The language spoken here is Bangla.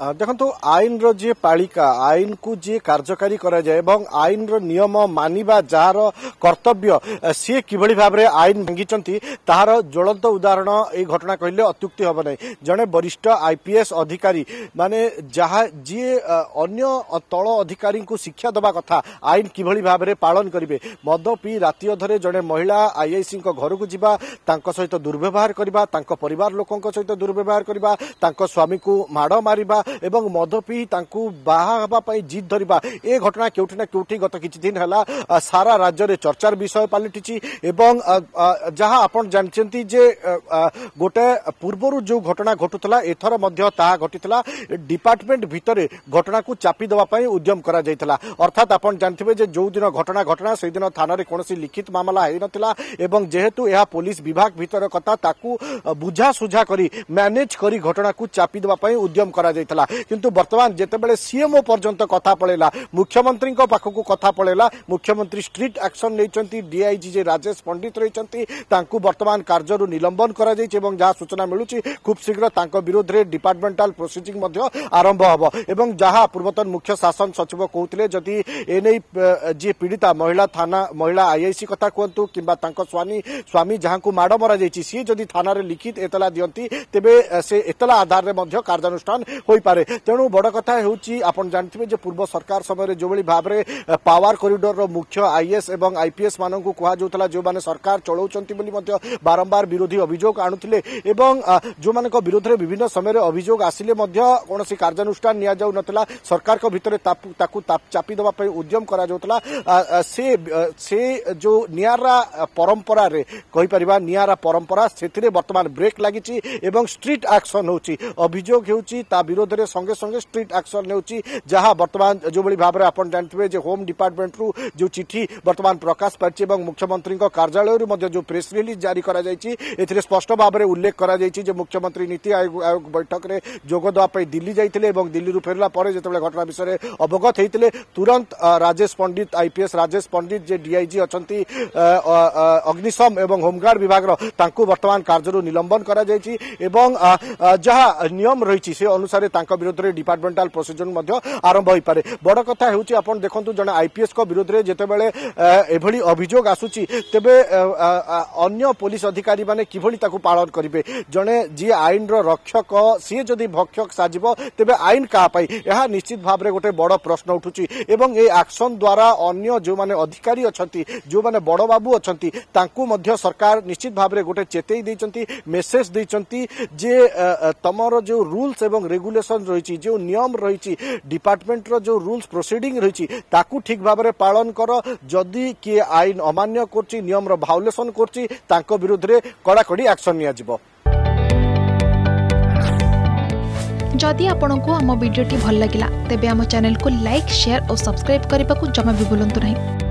ଦେଖନ୍ତୁ ଆଇନର ଯିଏ ପାଳିକା ଆଇନକୁ ଯିଏ କାର୍ଯ୍ୟକାରୀ କରାଯାଏ ଏବଂ ଆଇନର ନିୟମ ମାନିବା ଯାହାର କର୍ତ୍ତବ୍ୟ ସିଏ କିଭଳି ଭାବରେ ଆଇନ ଭାଙ୍ଗିଛନ୍ତି ତାହାର ଜ୍ୱଳନ୍ତ ଉଦାହରଣ ଏହି ଘଟଣା କହିଲେ ଅତ୍ୟୁକ୍ତି ହେବ ନାହିଁ ଜଣେ ବରିଷ୍ଠ ଆଇପିଏସ୍ ଅଧିକାରୀ ମାନେ ଯାହା ଯିଏ ଅନ୍ୟ ତଳ ଅଧିକାରୀଙ୍କୁ ଶିକ୍ଷା ଦେବା କଥା ଆଇନ କିଭଳି ଭାବରେ ପାଳନ କରିବେ ମଦ ପିଇ ରାତି ଅଧରେ ଜଣେ ମହିଳା ଆଇଆଇସିଙ୍କ ଘରକୁ ଯିବା ତାଙ୍କ ସହିତ ଦୁର୍ବ୍ୟବହାର କରିବା ତାଙ୍କ ପରିବାର ଲୋକଙ୍କ ସହିତ ଦୁର୍ବ୍ୟବହାର କରିବା ତାଙ୍କ ସ୍ୱାମୀକୁ ମାଡ଼ ମାରିବା ଏବଂ ମଦ ପିଇ ତାଙ୍କୁ ବାହା ହେବା ପାଇଁ ଜିଦ୍ ଧରିବା ଏ ଘଟଣା କେଉଁଠି ନା କେଉଁଠି ଗତ କିଛି ଦିନ ହେଲା ସାରା ରାଜ୍ୟରେ ଚର୍ଚ୍ଚାର ବିଷୟ ପାଲଟିଛି ଏବଂ ଯାହା ଆପଣ ଜାଣିଛନ୍ତି ଯେ ଗୋଟେ ପୂର୍ବରୁ ଯେଉଁ ଘଟଣା ଘଟୁଥିଲା ଏଥର ମଧ୍ୟ ତାହା ଘଟିଥିଲା ଡିପାର୍ଟମେଣ୍ଟ ଭିତରେ ଘଟଣାକୁ ଚାପି ଦେବା ପାଇଁ ଉଦ୍ୟମ କରାଯାଇଥିଲା ଅର୍ଥାତ୍ ଆପଣ ଜାଣିଥିବେ ଯେ ଯେଉଁଦିନ ଘଟଣା ଘଟଣା ସେଦିନ ଥାନାରେ କୌଣସି ଲିଖିତ ମାମଲା ହୋଇନଥିଲା ଏବଂ ଯେହେତୁ ଏହା ପୋଲିସ ବିଭାଗ ଭିତର କଥା ତାକୁ ବୁଝାସୁଝା କରି ମ୍ୟାନେଜ୍ କରି ଘଟଣାକୁ ଚାପି ଦେବା ପାଇଁ ଉଦ୍ୟମ କରାଯାଇଥିଲା ଯାଉଥିଲା କିନ୍ତୁ ବର୍ତ୍ତମାନ ଯେତେବେଳେ ସିଏମ୍ଓ ପର୍ଯ୍ୟନ୍ତ କଥା ପଳେଇଲା ମୁଖ୍ୟମନ୍ତ୍ରୀଙ୍କ ପାଖକୁ କଥା ପଳେଇଲା ମୁଖ୍ୟମନ୍ତ୍ରୀ ଷ୍ଟ୍ରିଟ୍ ଆକ୍ସନ୍ ନେଇଛନ୍ତି ଡିଆଇଜି ଯେ ରାଜେଶ ପଣ୍ଡିତ ରହିଛନ୍ତି ତାଙ୍କୁ ବର୍ତ୍ତମାନ କାର୍ଯ୍ୟରୁ ନିଲମ୍ବନ କରାଯାଇଛି ଏବଂ ଯାହା ସୂଚନା ମିଳୁଛି ଖୁବ୍ ଶୀଘ୍ର ତାଙ୍କ ବିରୋଧରେ ডিপার্টমেন্টাল প্রোসিডিং মধ্য আরম্ভ হব এবং যাহা পূর্বতন মুখ্য শাসন সচিব কৌলে যদি এনে যে পীড়িতা মহিলা থানা মহিলা আইআইসি কথা কুহতু কিংবা তাঙ্ক স্বামী স্বামী যাহা মাড় মরা যাই সি যদি থানার লিখিত এতলা দিকে তেবে সে এতলা আধারে মধ্য কার্যানুষ্ঠান হয়ে पारे तेणु बड़ कथा हूँ जानते पूर्व सरकार समय जो भाव में पावर करिडर मुख्य आईएस और आईपीएस मान को कहला जो मैंने सरकार चला बारंबार विरोधी अभियोग आणुते जो मान विरोध में विभिन्न समय अभियोग आसिले कौन कार्यानुषान निला सरकार चापी देवा उद्यम कर परंपरें कहीपर निरा परंपरा से बर्तमान ब्रेक लगी स्ट्रीट आक्सन हो विरोध বিরোধে সঙ্গে সঙ্গে স্ট্রিট আকশন নেউছি যা বর্তমান যেভাবে ভাবে আপনার জাঁথিবে যে হোম ডিপার্টমেন্টর যে চিঠি বর্তমান প্রকাশ পাইছে এবং মুখ্যমন্ত্রী কার্যালয় যে প্রেস রিলিজ জারি করা যাই এতে স্পষ্ট ভাবে উল্লেখ করা যাই যে মুখ্যমন্ত্রী নীতি আয়োগ বৈঠকরে যোগ দেওয়া দিল্লি যাই এবং দিল্লি ফেরলা পরে যেতবে ঘটনা বিষয়ে অবগত হয়েছে তুরন্ত রাজেশ পণ্ডিত আইপিএস রাজেশ পণ্ডিত যে ডিআইজি অনেক অগ্নিশম এবং হোমগার্ড বিভাগর তাঁকু বর্তমান কার্যর নিলম্বন করা যাই এবং যা নিয়ম রয়েছে সে অনুসারে তাঁকে ତାଙ୍କ ବିରୋଧରେ ଡିପାର୍ଟମେଣ୍ଟାଲ ପ୍ରୋସିଜର ମଧ୍ୟ ଆରମ୍ଭ ହୋଇପାରେ ବଡ଼ କଥା ହେଉଛି ଆପଣ ଦେଖନ୍ତୁ ଜଣେ ଆଇପିଏସ୍ଙ୍କ ବିରୁଦ୍ଧରେ ଯେତେବେଳେ ଏଭଳି ଅଭିଯୋଗ ଆସୁଛି ତେବେ ଅନ୍ୟ ପୋଲିସ ଅଧିକାରୀମାନେ କିଭଳି ତାକୁ ପାଳନ କରିବେ ଜଣେ ଯିଏ ଆଇନର ରକ୍ଷକ ସିଏ ଯଦି ଭକ୍ଷକ ସାଜିବ ତେବେ ଆଇନ କାହା ପାଇଁ ଏହା ନିଶ୍ଚିତ ଭାବରେ ଗୋଟେ ବଡ଼ ପ୍ରଶ୍ନ ଉଠୁଛି ଏବଂ ଏ ଆକ୍ସନ ଦ୍ୱାରା ଅନ୍ୟ ଯେଉଁମାନେ ଅଧିକାରୀ ଅଛନ୍ତି ଯେଉଁମାନେ ବଡ଼ବାବୁ ଅଛନ୍ତି ତାଙ୍କୁ ମଧ୍ୟ ସରକାର ନିଶ୍ଚିତ ଭାବରେ ଗୋଟେ ଚେତେଇ ଦେଇଛନ୍ତି ମେସେଜ ଦେଇଛନ୍ତି ଯେ ତମର ଯେଉଁ ରୁଲ୍ସ ଏବଂ ରେଗୁଲେସନ ରେଗୁଲେସନ୍ ରହିଛି ଯେଉଁ ନିୟମ ରହିଛି ଡିପାର୍ଟମେଣ୍ଟର ଯେଉଁ ରୁଲ୍ସ ପ୍ରୋସିଡିଂ ରହିଛି ତାକୁ ଠିକ୍ ଭାବରେ ପାଳନ କର ଯଦି କିଏ ଆଇନ ଅମାନ୍ୟ କରୁଛି ନିୟମର ଭାଉଲେସନ୍ କରୁଛି ତାଙ୍କ ବିରୁଦ୍ଧରେ କଡ଼ାକଡ଼ି ଆକ୍ସନ୍ ନିଆଯିବ ଯଦି ଆପଣଙ୍କୁ ଆମ ଭିଡ଼ିଓଟି ଭଲ ଲାଗିଲା ତେବେ ଆମ ଚ୍ୟାନେଲକୁ ଲାଇକ୍ ସେୟାର ଓ ସବସ୍କ୍ରାଇବ୍ କରିବାକୁ ଜମା ବି ଭୁଲନ୍ତୁ ନାହିଁ